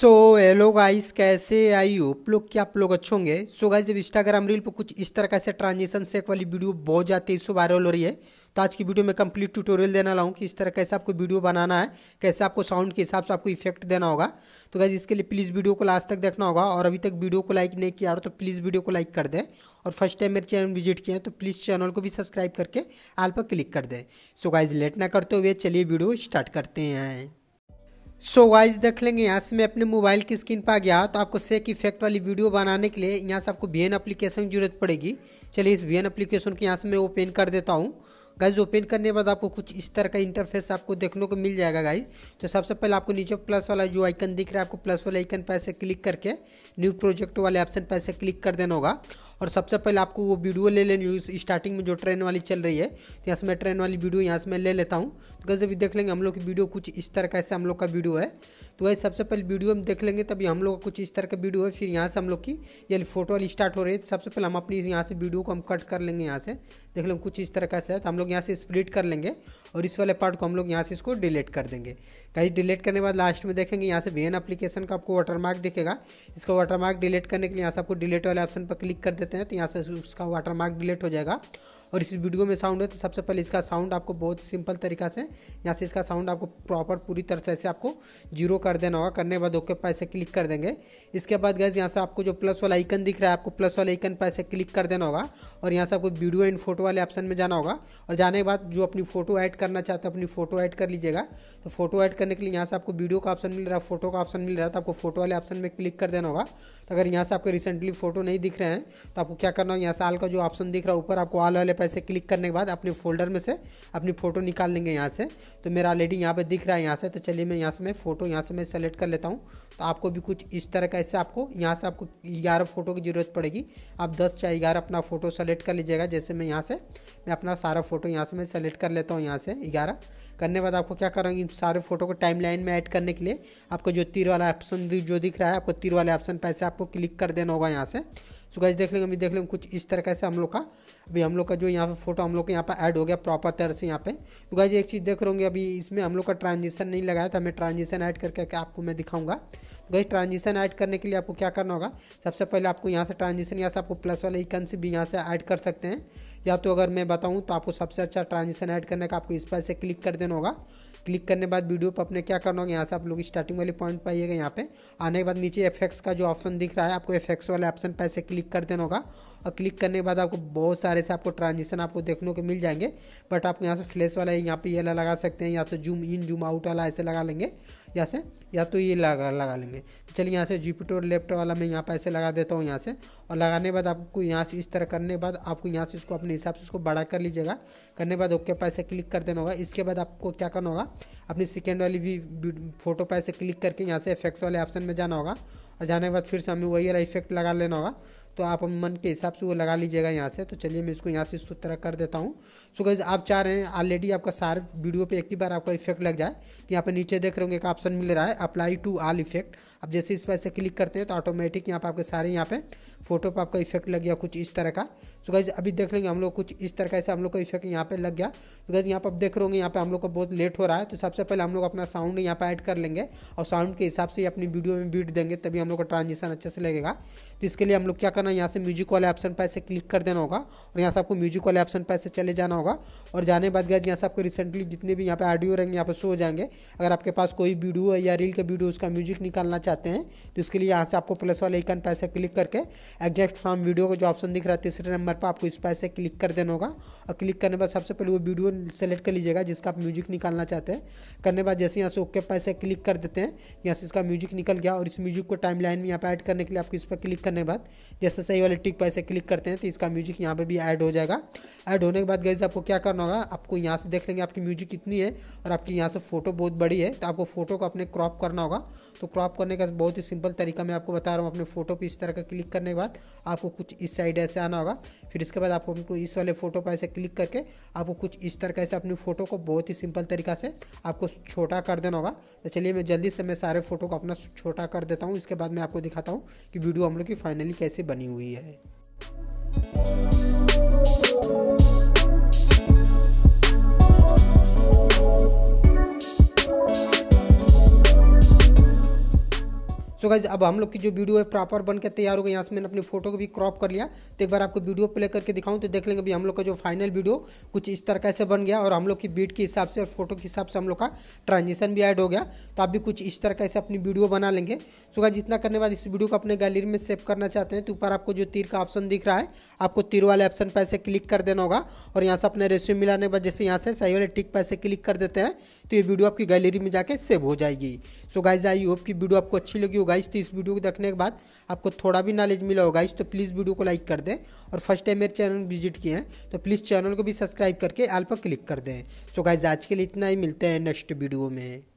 so hello guys कैसे I hope लोग क्या आप लोग अच्छे होंगे सो गाइस जब इंस्टाग्राम रील पर कुछ इस तरह का से ट्रांजेक्शन सेक वाली वीडियो बहुत ज़्यादा इससे वायरल हो रही है तो आज की वीडियो में कंप्लीट ट्यूटोरियल देने वाला हूँ कि इस तरह कैसे आपको वीडियो बनाना है कैसे आपको साउंड के हिसाब से आपको इफेक्ट देना होगा तो गाइज इसके लिए प्लीज़ वीडियो को लास्ट तक देखना होगा और अभी तक वीडियो को लाइक नहीं किया हो तो प्लीज़ वीडियो को लाइक कर दें और फर्स्ट टाइम मेरे चैनल विजिट किए हैं तो प्लीज़ चैनल को भी सब्सक्राइब करके आल पर क्लिक कर दें सो गाइज लेट ना करते हुए चलिए वीडियो स्टार्ट करते हैं सो so वाइज देख लेंगे यहाँ से मैं अपने मोबाइल की स्क्रीन पर आ गया तो आपको सेक इफेक्ट वाली वीडियो बनाने के लिए यहाँ से आपको वीएन एन एप्लीकेशन की जरूरत पड़ेगी चलिए इस वीएन एन एप्लीकेशन को यहाँ से मैं ओपन कर देता हूँ गाइज ओपन करने के बाद आपको कुछ इस तरह का इंटरफेस आपको देखने को मिल जाएगा गाइज तो सबसे पहले आपको नीचे प्लस वाला जो आइकन दिख रहा है आपको प्लस वाला आइकन पर ऐसे क्लिक करके न्यू प्रोजेक्ट वाले ऑप्शन पर ऐसे क्लिक कर देना होगा और सबसे पहले आपको वो वीडियो ले लेनी स्टार्टिंग में जो ट्रेन वाली चल रही है तो यहाँ से मैं ट्रेन वाली वीडियो यहाँ से मैं ले लेता हूँ तो कैसे भी देख लेंगे हम लोग की वीडियो कुछ इस तरह कैसे हम लोग का वीडियो है तो वही सबसे पहले वीडियो हम देख लेंगे तभी हम लोग का कुछ इस तरह का वीडियो है फिर यहाँ से हम लोग की ये फोटो वाली स्टार्ट हो रही है तो सबसे पहले हम अपनी यहाँ से वीडियो को हम कट कर लेंगे यहाँ से देख लेंगे कुछ इस तरह का है तो हम लोग यहाँ से स्प्लिट कर लेंगे और इस वाले पार्ट को हम लोग यहाँ से इसको डिलीट कर देंगे कहीं डिलीट करने के बाद लास्ट में देखेंगे यहाँ से वी एप्लीकेशन का आपको वाटरमार्क दिखेगा इसका वाटरमार्क डिलीट करने के लिए यहाँ से आपको डिलीट वाले ऑप्शन पर क्लिक कर देते हैं तो यहाँ से उसका वाटरमार्क डिलीट हो जाएगा और इस वीडियो में साउंड है तो सबसे पहले इसका साउंड आपको बहुत सिंपल तरीका से यहाँ से इसका साउंड आपको प्रॉपर पूरी तरह से आपको जीरो कर देना होगा करने के बाद ओके पैसे क्लिक कर देंगे इसके बाद गैस यहाँ से आपको जो प्लस वाला आइकन दिख रहा है आपको प्लस वाला आइकन पैसे क्लिक कर देना होगा और यहाँ से आपको वीडियो एंड फोटो वाले ऑप्शन में जाना होगा और जाने के बाद जो अपनी फोटो ऐड करना चाहते हैं अपनी फोटो ऐड कर लीजिएगा तो फोटो ऐड करने के लिए यहाँ से आपको वीडियो का ऑप्शन मिल रहा है फोटो का ऑप्शन मिल रहा है तो आपको फोटो वाले ऑप्शन में क्लिक कर देना होगा तो अगर यहाँ से आपको रिसेंटली फोटो नहीं दिख रहे हैं तो आपको क्या करना होगा यहाँ से आल का जो ऑप्शन दिख रहा है ऊपर आपको आल वाले ऐसे क्लिक करने के बाद अपने फोल्डर में से अपनी फ़ोटो निकाल लेंगे यहाँ से तो मेरा ऑलरेडी यहाँ पर दिख रहा है यहाँ से तो चलिए मैं यहाँ से मैं फ़ोटो यहाँ से मैं सेलेक्ट कर लेता हूँ तो आपको भी कुछ इस तरह का ऐसे आपको यहाँ से आपको ग्यारह फ़ोटो की ज़रूरत पड़ेगी आप दस चाहे ग्यारह अपना फ़ोटो सेलेक्ट कर लीजिएगा जैसे मैं यहाँ से मैं अपना सारा फ़ोटो यहाँ से मैं सेलेक्ट कर लेता हूँ यहाँ से ग्यारह करने बाद आपको क्या करूँगी इन सारे फ़ोटो को टाइम लाइन में ऐड करने के लिए आपको जो तीर वाला ऑप्शन जो दिख रहा है आपको तीर वाले ऑप्शन पर आपको क्लिक कर देना होगा यहाँ से सो तो गाइज देख लेंगे अभी देख लेंगे कुछ इस तरह से हम लोग का अभी हम लोग का जो यहाँ पे फोटो हम लोग का यहाँ पर ऐड हो गया प्रॉपर तरह से यहाँ पे तो गाइज एक चीज़ देख रहे होंगे अभी इसमें हम लोग का ट्रांजिशन नहीं लगाया था मैं ट्रांजिशन ऐड करके आपको मैं दिखाऊंगा गई ट्रांजिशन ऐड करने के लिए आपको क्या करना होगा सबसे पहले आपको यहाँ से ट्रांजिशन यहाँ से आपको प्लस वाले इकन से भी यहाँ से ऐड कर सकते हैं या तो अगर मैं बताऊँ तो आपको सबसे अच्छा ट्रांजिशन ऐड करने का आपको इस पर से क्लिक कर देना होगा क्लिक करने बाद वीडियो पर अपने क्या करना होगा यहाँ से आप लोग स्टार्टिंग वाले पॉइंट पाइएगा यहाँ पे आने के बाद नीचे एफेक्ट्स का जो ऑप्शन दिख रहा है आपको एफेक्ट्स वाले ऑप्शन पर से क्लिक कर देना होगा और क्लिक करने के बाद आपको बहुत सारे से आपको ट्रांजिशन आपको देखने को मिल जाएंगे बट आप यहाँ से फ्लैश वाला यहाँ पे ये लगा सकते हैं या तो जूम इन जूम आउट वाला ऐसे लगा लेंगे यहाँ से या तो ये लगा लगा लेंगे तो चलिए यहाँ से जुपिटर लेफ्ट वाला मैं यहाँ पर ऐसे लगा देता हूँ यहाँ से और लगाने के बाद आपको यहाँ से इस तरह करने के बाद आपको यहाँ से इसको अपने हिसाब से उसको बड़ा कर लीजिएगा करने के बाद ओके पैसे क्लिक कर देना होगा इसके बाद आपको क्या करना होगा अपनी सेकेंड वाली भी फोटो पैसे क्लिक करके यहाँ से इफेक्ट्स वाले ऑप्शन में जाना होगा और जाने के बाद फिर से हमें वही वाला इफेक्ट लगा लेना होगा तो आप मन के हिसाब से वो लगा लीजिएगा यहाँ से तो चलिए मैं इसको यहाँ से इस तरह कर देता हूँ सो गैस आप चाह रहे हैं ऑलरेडी आपका सारे वीडियो पे एक ही बार आपका इफेक्ट लग जाए तो यहाँ पे नीचे देख रहे होंगे एक ऑप्शन मिल रहा है अप्लाई टू ऑल इफेक्ट आप जैसे इस पर ऐसे क्लिक करते हैं तो ऑटोमेटिक यहाँ पर आपके सारे यहाँ पे फोटो पर आपका इफेक्ट लग गया कुछ इस तरह का सो गैस अभी देख लेंगे हम लोग कुछ इस तरह का ऐसे हम लोग का इफेक्ट यहाँ पे लग गया तो गैस यहाँ पर आप देख रहे होंगे यहाँ पर हम लोग का बहुत लेट हो रहा है तो सबसे पहले हम लोग अपना साउंड यहाँ पर ऐड कर लेंगे और साउंड के हिसाब से अपनी वीडियो में बीट देंगे तभी हम लोग का ट्रांजिशन अच्छे से लगेगा तो इसके लिए हम लोग क्या जाना यहाँ से म्यूजिक वाले ऑप्शन पर ऐसे क्लिक कर देना होगा और यहाँ से आपको म्यूजिक वाले ऑप्शन पर ऐसे चले जाना होगा और जाने बाद गया यहाँ से आपको रिसेंटली जितने भी यहाँ पे ऑडियो रहेंगे यहाँ पे शो हो जाएंगे अगर आपके पास कोई वीडियो है या रील का वीडियो उसका म्यूजिक निकालना चाहते हैं तो इसके लिए यहाँ से आपको प्लस वाले आइकन पर ऐसे क्लिक करके एग्जैक्ट फ्रॉम वीडियो का जो ऑप्शन दिख रहा है तीसरे नंबर पर आपको इस पर ऐसे क्लिक कर देना होगा और क्लिक करने बाद सबसे पहले वो वीडियो सेलेक्ट कर लीजिएगा जिसका आप म्यूजिक निकालना चाहते हैं करने बाद जैसे यहाँ से ओके पर ऐसे क्लिक कर देते हैं यहाँ से इसका म्यूजिक निकल गया और इस म्यूजिक को टाइम लाइन में यहाँ पर ऐड करने के लिए आपको इस पर क्लिक करने के बाद जैसे जैसे सही वाले टिक पर ऐसे क्लिक करते हैं तो इसका म्यूजिक यहाँ पे भी ऐड हो जाएगा ऐड होने के बाद गैस आपको क्या करना होगा आपको यहाँ से देख लेंगे आपकी म्यूजिक कितनी है और आपकी यहाँ से फोटो बहुत बड़ी है तो आपको फोटो को अपने क्रॉप करना होगा तो क्रॉप करने का बहुत ही सिंपल तरीका मैं आपको बता रहा हूँ अपने फोटो पर इस तरह का क्लिक करने के बाद आपको कुछ इस साइड ऐसे आना होगा फिर इसके बाद आपको इस वाले फोटो पर ऐसे क्लिक करके आपको कुछ इस तरह से अपनी फोटो को बहुत ही सिंपल तरीका से आपको छोटा कर देना होगा तो चलिए मैं जल्दी से मैं सारे फोटो को अपना छोटा कर देता हूँ इसके बाद मैं आपको दिखाता हूँ कि वीडियो हम लोग की फाइनली कैसे बने बनी हुई है सो गाइज अब हम लोग की जो वीडियो है प्रॉपर बन के तैयार हो गई यहाँ से मैंने अपनी फोटो को भी क्रॉप कर लिया तो एक बार आपको वीडियो प्ले करके दिखाऊँ तो देख लेंगे अभी हम लोग का जो फाइनल वीडियो कुछ इस तरह से बन गया और हम लोग की बीट के हिसाब से और फोटो के हिसाब से हम लोग का ट्रांजेक्शन भी ऐड हो गया तो आप भी कुछ इस तरह से अपनी वीडियो बना लेंगे सो गाइज इतना करने बाद इस वीडियो को अपने गैलरी में सेव करना चाहते हैं तो ऊपर आपको जो तीर का ऑप्शन दिख रहा है आपको तीर वाले ऑप्शन पर ऐसे क्लिक कर देना होगा और यहाँ से अपने रेस्यू मिलाने बाद जैसे यहाँ से सही वाले टिक पैसे क्लिक कर देते हैं तो ये वीडियो आपकी गैलरी में जाके सेव हो जाएगी सो गाइज आई होप की वीडियो आपको अच्छी लगी गाइस तो इस वीडियो को देखने के बाद आपको थोड़ा भी नॉलेज मिला होगा इस तो प्लीज़ वीडियो को लाइक कर दें और फर्स्ट टाइम मेरे चैनल विजिट किए हैं तो प्लीज़ चैनल को भी सब्सक्राइब करके आल पर क्लिक कर दें सो गाइज आज के लिए इतना ही मिलते हैं नेक्स्ट वीडियो में